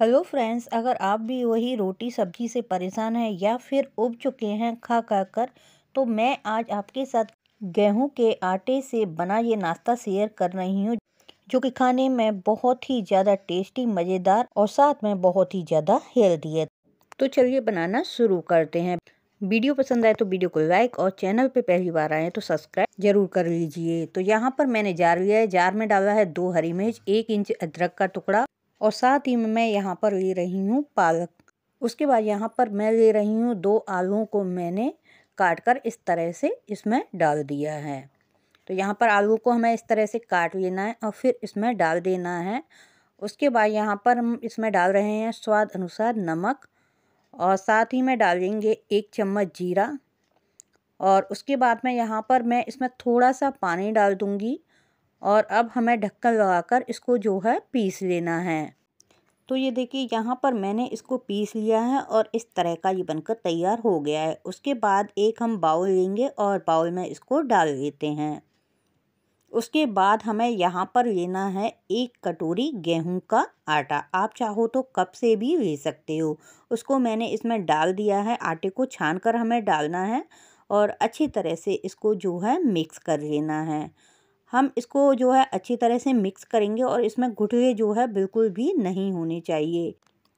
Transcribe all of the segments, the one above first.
hello friends अगर आप भी वही रोटी सब्जी से परेशान हैं या फिर उब चुके हैं खा खा कर तो मैं आज आपके साथ गेहूं के आटे से बना ये नाश्ता शेयर कर रही हूँ जो कि खाने में बहुत ही ज़्यादा टेस्टी मज़ेदार और साथ में बहुत ही ज़्यादा हेल्दी है तो चलिए बनाना शुरू करते हैं वीडियो पसंद आए तो वीडियो को लाइक और चैनल पे पहली बार आए तो सब्सक्राइब जरूर कर लीजिए तो यहाँ पर मैंने जार लिया है जार में डाला है दो हरी मिर्च एक इंच अदरक का टुकड़ा और साथ ही में मैं यहाँ पर ले रही हूँ पालक उसके बाद यहाँ पर मैं ले रही हूँ दो आलूओं को मैंने काट कर इस तरह से इसमें डाल दिया है तो यहाँ पर आलू को हमें इस तरह से काट लेना है और फिर इसमें डाल देना है उसके बाद यहाँ पर हम इसमें डाल रहे हैं स्वाद अनुसार नमक और साथ ही में डालेंगे एक चम्मच जीरा और उसके बाद में यहाँ पर मैं इसमें थोड़ा सा पानी डाल दूँगी और अब हमें ढक्कन लगाकर इसको जो है पीस लेना है तो ये देखिए यहाँ पर मैंने इसको पीस लिया है और इस तरह का ये बनकर तैयार हो गया है उसके बाद एक हम बाउल लेंगे और बाउल में इसको डाल लेते हैं उसके बाद हमें यहाँ पर लेना है एक कटोरी गेहूं का आटा आप चाहो तो कप से भी ले सकते हो उसको मैंने इसमें डाल दिया है आटे को छान कर हमें डालना है और अच्छी तरह से इसको जो है मिक्स कर लेना है हम इसको जो है अच्छी तरह से मिक्स करेंगे और इसमें घुटे जो है बिल्कुल भी नहीं होने चाहिए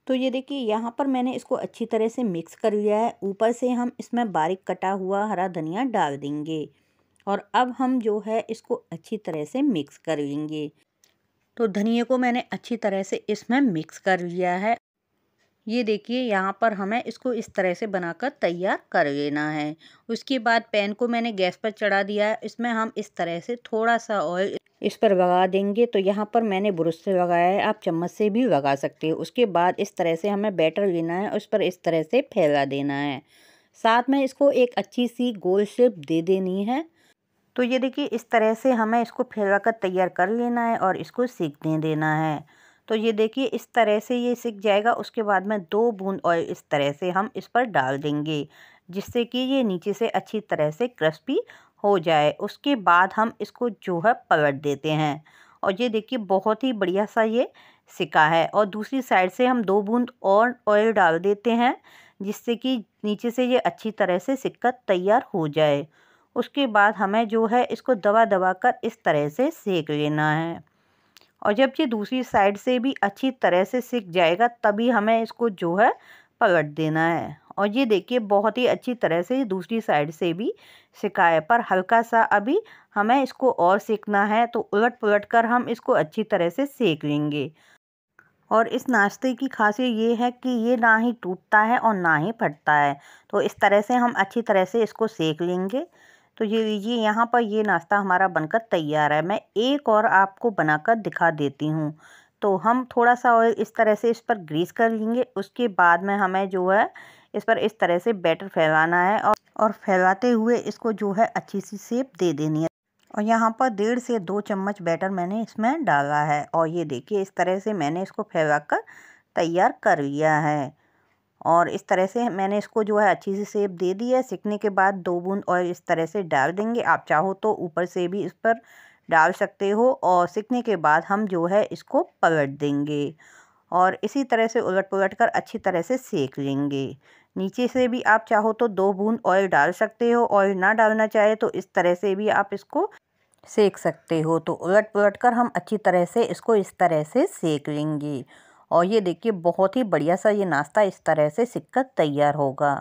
तो ये देखिए यहाँ पर मैंने इसको अच्छी तरह से मिक्स कर लिया है ऊपर से हम इसमें बारीक कटा हुआ हरा धनिया डाल देंगे और अब हम जो है इसको अच्छी तरह से मिक्स कर लेंगे तो धनिया को मैंने अच्छी तरह से इसमें मिक्स कर लिया है ये देखिए यहाँ पर हमें इसको इस तरह से बनाकर तैयार कर लेना है उसके बाद पैन को मैंने गैस पर चढ़ा दिया है इसमें हम इस तरह से थोड़ा सा ऑयल इस पर लगा देंगे तो यहाँ पर मैंने ब्रश से लगाया है आप चम्मच से भी लगा सकते हो उसके बाद इस तरह से हमें बैटर लेना है उस पर इस तरह से फैला देना है साथ में इसको एक अच्छी सी गोल शेप दे देनी है तो ये देखिए इस तरह से हमें इसको फैला कर तैयार कर लेना है और इसको सीखने देना है तो ये देखिए इस तरह से ये सिक जाएगा उसके बाद में दो बूंद ऑयल इस तरह से हम इस पर डाल देंगे जिससे कि ये नीचे से अच्छी तरह से क्रिस्पी हो जाए उसके बाद हम इसको जो है पलट देते हैं और ये देखिए बहुत ही बढ़िया सा ये सिका है और दूसरी साइड से हम दो बूंद और ऑयल डाल देते हैं जिससे कि नीचे से ये अच्छी तरह से सिक्का तैयार हो जाए उसके बाद हमें जो है इसको दबा दबा कर इस तरह से सेक लेना है और जब ये दूसरी साइड से भी अच्छी तरह से सिक जाएगा तभी हमें इसको जो है पलट देना है और ये देखिए बहुत ही अच्छी तरह से दूसरी साइड से भी सिका पर हल्का सा अभी हमें इसको और सीखना है तो उलट पलट कर हम इसको अच्छी तरह से सेक लेंगे और इस नाश्ते की खासियत ये है कि ये ना ही टूटता है और ना ही फटता है तो इस तरह से हम अच्छी तरह से इसको सेक लेंगे तो ये ये यहाँ पर ये नाश्ता हमारा बनकर तैयार है मैं एक और आपको बनाकर दिखा देती हूँ तो हम थोड़ा सा ऑयल इस तरह से इस पर ग्रीस कर लेंगे उसके बाद में हमें जो है इस पर इस तरह से बैटर फैलाना है और और फैलाते हुए इसको जो है अच्छी सी सेप दे देनी है और यहाँ पर डेढ़ से दो चम्मच बैटर मैंने इसमें डाला है और ये देखिए इस तरह से मैंने इसको फैला कर तैयार कर लिया है और इस तरह से मैंने इसको जो है अच्छी सी सेप दे दी है सीखने के बाद दो बूंद ऑयल इस तरह से डाल देंगे आप चाहो तो ऊपर से भी इस पर डाल सकते हो और सीखने के बाद हम जो है इसको पलट देंगे और इसी तरह से उलट पलट कर अच्छी तरह से सेक लेंगे नीचे से भी आप चाहो तो दो बूंद ऑयल डाल सकते हो ऑयल ना डालना चाहे तो इस तरह से भी आप इसको सेक सकते हो तो उलट पलट कर हम अच्छी तरह से इसको इस तरह से सेक लेंगे और ये देखिए बहुत ही बढ़िया सा ये नाश्ता इस तरह से सिककर तैयार होगा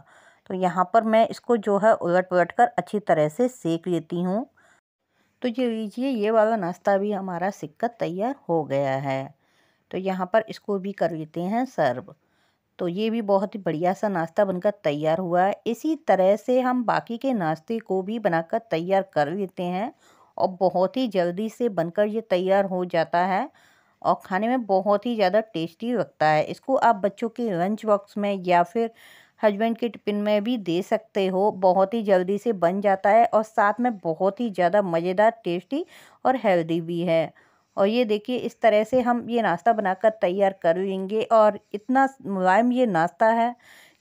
तो यहाँ पर मैं इसको जो है उलट पलट कर अच्छी तरह से सेक लेती हूँ तो ये लीजिए ये वाला नाश्ता भी हमारा सिक्का तैयार हो गया है तो यहाँ पर इसको भी कर लेते हैं सर्व तो ये भी बहुत ही बढ़िया सा नाश्ता बनकर तैयार हुआ है इसी तरह से हम बाकी के नाश्ते को भी बनाकर तैयार कर लेते हैं और बहुत ही जल्दी से बनकर ये तैयार हो जाता है और खाने में बहुत ही ज़्यादा टेस्टी लगता है इसको आप बच्चों के लंच बॉक्स में या फिर हस्बैंड के टिफिन में भी दे सकते हो बहुत ही जल्दी से बन जाता है और साथ में बहुत ही ज़्यादा मज़ेदार टेस्टी और हेल्दी भी है और ये देखिए इस तरह से हम ये नाश्ता बनाकर तैयार कर लेंगे और इतना मुलायम ये नाश्ता है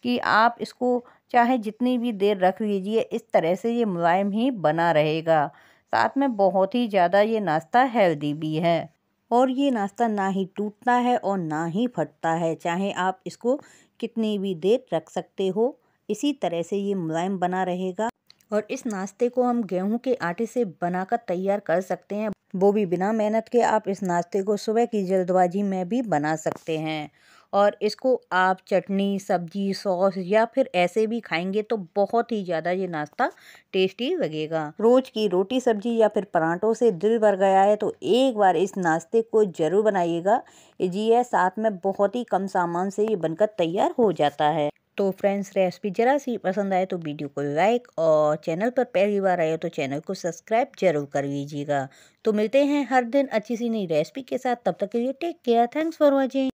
कि आप इसको चाहे जितनी भी देर रख लीजिए इस तरह से ये मुलायम ही बना रहेगा साथ में बहुत ही ज़्यादा ये नाश्ता हेल्दी भी है और ये नाश्ता ना ही टूटता है और ना ही फटता है चाहे आप इसको कितनी भी देर रख सकते हो इसी तरह से ये मुलायम बना रहेगा और इस नाश्ते को हम गेहूं के आटे से बनाकर तैयार कर सकते हैं वो भी बिना मेहनत के आप इस नाश्ते को सुबह की जल्दबाजी में भी बना सकते हैं और इसको आप चटनी सब्जी सॉस या फिर ऐसे भी खाएंगे तो बहुत ही ज़्यादा ये नाश्ता टेस्टी लगेगा रोज़ की रोटी सब्जी या फिर परांठों से दिल भर गया है तो एक बार इस नाश्ते को ज़रूर बनाइएगा जी है साथ में बहुत ही कम सामान से ये बनकर तैयार हो जाता है तो फ्रेंड्स रेसिपी ज़रा सी पसंद आए तो वीडियो को लाइक और चैनल पर पहली बार आए तो चैनल को सब्सक्राइब जरूर कर लीजिएगा तो मिलते हैं हर दिन अच्छी सी नई रेसिपी के साथ तब तक के लिए take care thanks for watching